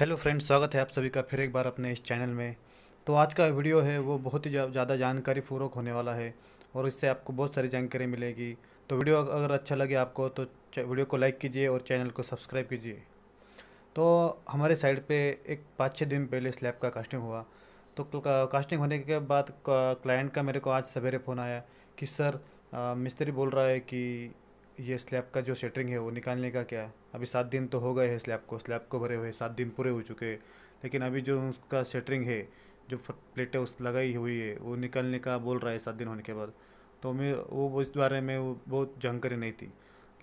hello friends स्वागत है आप सभी का फिर एक बार अपने इस चैनल में तो आज का वीडियो है वो बहुत ही ज़्यादा जानकारी पूर्वक होने वाला है और इससे आपको बहुत सारी जानकारी मिलेगी तो वीडियो अगर अच्छा लगे आपको तो वीडियो को लाइक कीजिए और चैनल को सब्सक्राइब कीजिए तो हमारे साइड पे एक पाँच छः दिन पहले स्लैब का कास्टिंग हुआ तो कास्टिंग होने के बाद क्लाइंट का मेरे को आज सवेरे फ़ोन आया कि सर मिस्त्री बोल रहा है कि ये स्लैब का जो सेटरिंग है वो निकालने का क्या अभी सात दिन तो हो गए हैं स्लैब को स्लैब को भरे हुए सात दिन पूरे हो चुके हैं लेकिन अभी जो उसका सेटरिंग है जो प्लेटें उस लगाई हुई है वो निकालने का बोल रहा है सात दिन होने के बाद तो मैं वो उस बारे में वो बहुत जानकारी नहीं थी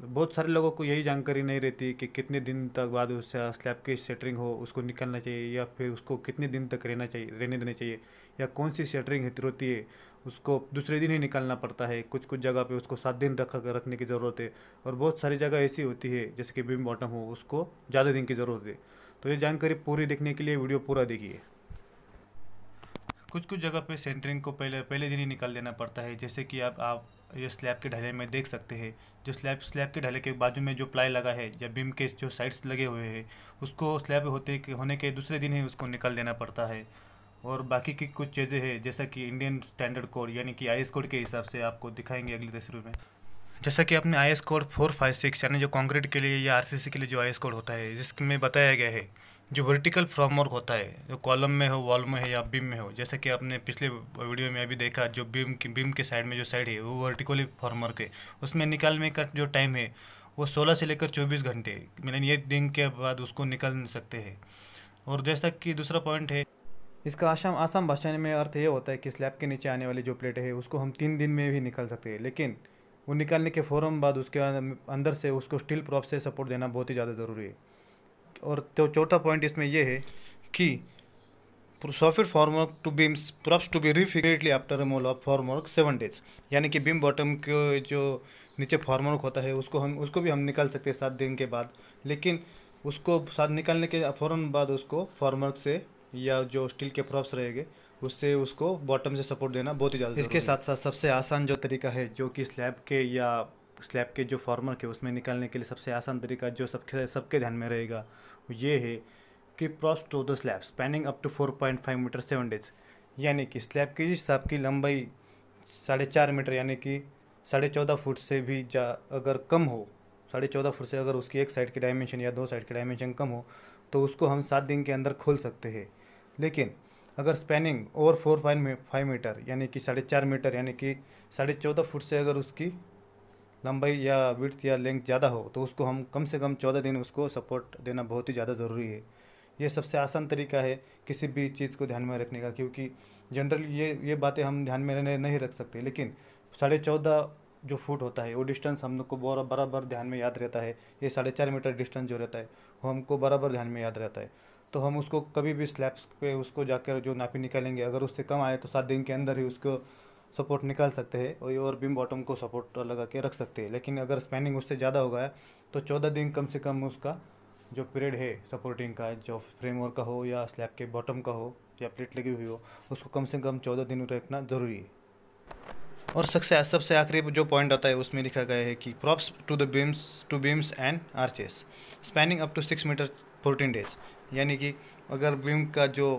बहुत सारे लोगों को यही जानकारी नहीं रहती कि कितने दिन तक बाद उस स्लैब की सेटरिंग हो उसको निकालना चाहिए या फिर उसको कितने दिन तक रहना चाहिए रहने देना चाहिए या कौन सी सेटरिंग होती है उसको दूसरे दिन ही निकालना पड़ता है कुछ कुछ जगह पे उसको सात दिन रख रखने की ज़रूरत है और बहुत सारी जगह ऐसी होती है जैसे कि बिम बॉटम हो उसको ज़्यादा दिन की ज़रूरत है तो ये जानकारी पूरी देखने के लिए वीडियो पूरा देखिए कुछ कुछ जगह पे सेंटरिंग को पहले पहले दिन ही निकाल देना पड़ता है जैसे कि आप आप ये स्लैब के ढले में देख सकते हैं जो स्लैब स्लैब के ढले के बाजू में जो प्लाई लगा है या बीम के जो साइड्स लगे हुए हैं उसको स्लैब होते होने के दूसरे दिन ही उसको निकाल देना पड़ता है और बाकी की कुछ चीज़ें हैं जैसा कि इंडियन स्टैंडर्ड कोड यानी कि आई कोड के हिसाब से आपको दिखाएंगे अगली तस्वीर में जैसा कि आपने I S code four five six यानी जो कॉन्क्रीट के लिए या आर के लिए जो आई एस कोड होता है जिसमें बताया गया है जो वर्टिकल फ्रॉमवर्क होता है जो कॉलम में हो वॉल में है या बीम में हो जैसा कि आपने पिछले वीडियो में अभी देखा जो बीम की बीम के साइड में जो साइड है वो वर्टिकली फॉर्मवर्क है उसमें निकालने का जो टाइम है वो सोलह से लेकर चौबीस घंटे मैंने एक दिन के बाद उसको निकाल सकते हैं और जैसा कि दूसरा पॉइंट है इसका आसाम आसाम भाषा में अर्थ ये होता है कि स्लैब के नीचे आने वाली जो प्लेट है उसको हम तीन दिन में भी निकाल सकते हैं लेकिन वो निकालने के फ़ौरन बाद उसके अं- अंदर से उसको स्टील प्रॉप से सपोर्ट देना बहुत ही ज़्यादा ज़रूरी है और तो चौथा पॉइंट इसमें यह है कि soft formwork to beams props to be refixed after removal of formwork seven days यानी कि बीम बॉटम के जो नीचे फॉर्मवर्क होता है उसको हम उसको भी हम निकाल सकते हैं सात दिन के बाद लेकिन उसको साथ निकालने के फ़ौरन बाद उसको फॉर्मवर्क से या जो स्टील के प्रॉप्स रहेंगे उससे उसको बॉटम से सपोर्ट देना बहुत ही ज़्यादा इसके साथ साथ सबसे आसान जो तरीका है जो कि स्लैब के या स्लैब के जो फॉर्मर के उसमें निकालने के लिए सबसे आसान तरीका जो सबके सबके ध्यान में रहेगा ये है कि props to the slab spanning up to four point five metre seven days यानी कि स्लैब की जिस हिसाब की लंबाई साढ़े चार मीटर यानी कि साढ़े चौदह फुट से भी जा अगर कम हो साढ़े चौदह फुट से अगर उसकी एक साइड की डायमेंशन या दो साइड की डायमेंशन कम हो तो उसको हम सात दिन के अंदर खोल सकते हैं लेकिन अगर spanning over four five five metre यानी कि साढ़े चार मीटर यानी कि साढ़े चौदह फुट से अगर उसकी लंबाई या विर्थ या लेंथ ज़्यादा हो तो उसको हम कम से कम चौदह दिन उसको सपोर्ट देना बहुत ही ज़्यादा ज़रूरी है ये सबसे आसान तरीका है किसी भी चीज़ को ध्यान में रखने का क्योंकि जनरली ये ये बातें हम ध्यान में नहीं रख सकते लेकिन साढ़े चौदह जो फुट होता है वो डिस्टेंस हम लोग को बराबर ध्यान में याद रहता है ये साढ़े चार मीटर डिस्टेंस जो रहता है वो हमको बराबर ध्यान में याद रहता है तो हम उसको कभी भी स्लैब्स पे उसको जाकर जो नापी निकालेंगे अगर उससे कम आए तो सात दिन के अंदर ही उसको सपोर्ट निकाल सकते हैं और बिम बॉटम को सपोर्ट लगा के रख सकते हैं लेकिन अगर स्पैनिंग उससे ज़्यादा हो गया तो चौदह दिन कम से कम उसका जो पीरियड है सपोर्टिंग का जो फ्रेमवर्क का हो या स्लैब के बॉटम का हो या प्लेट लगी हुई हो उसको कम से कम चौदह दिन रखना ज़रूरी है और सबसे सबसे आखिरी जो पॉइंट आता है उसमें लिखा गया है कि props to the beams to beams and arches spanning up to six metre fourteen days यानी कि अगर बीम का जो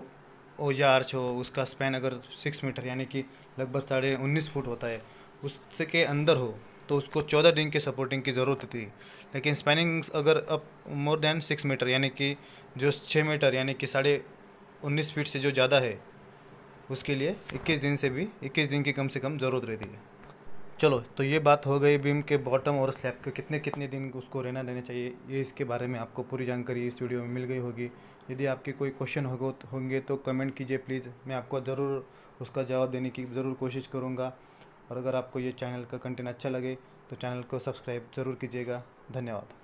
ओ या आर्च हो उसका स्पैन अगर सिक्स मीटर यानी कि लगभग साढ़े उन्नीस फुट होता है उसके अंदर हो तो उसको चौदह दिन के सपोर्टिंग की ज़रूरत थी लेकिन स्पैनिंग अगर अब मोर देन सिक्स मीटर यानी कि जो छः मीटर यानी कि साढ़े उन्नीस फीट से जो ज़्यादा है उसके लिए 21 दिन से भी 21 दिन की कम से कम ज़रूरत रहती है चलो तो ये बात हो गई बीम के बॉटम और स्लैब के कितने कितने दिन उसको रहना देना चाहिए ये इसके बारे में आपको पूरी जानकारी इस वीडियो में मिल गई होगी यदि आपके कोई क्वेश्चन हो होंगे तो कमेंट कीजिए प्लीज़ मैं आपको ज़रूर उसका जवाब देने की ज़रूर कोशिश करूँगा और अगर आपको ये चैनल का कंटेंट अच्छा लगे तो चैनल को सब्सक्राइब ज़रूर कीजिएगा धन्यवाद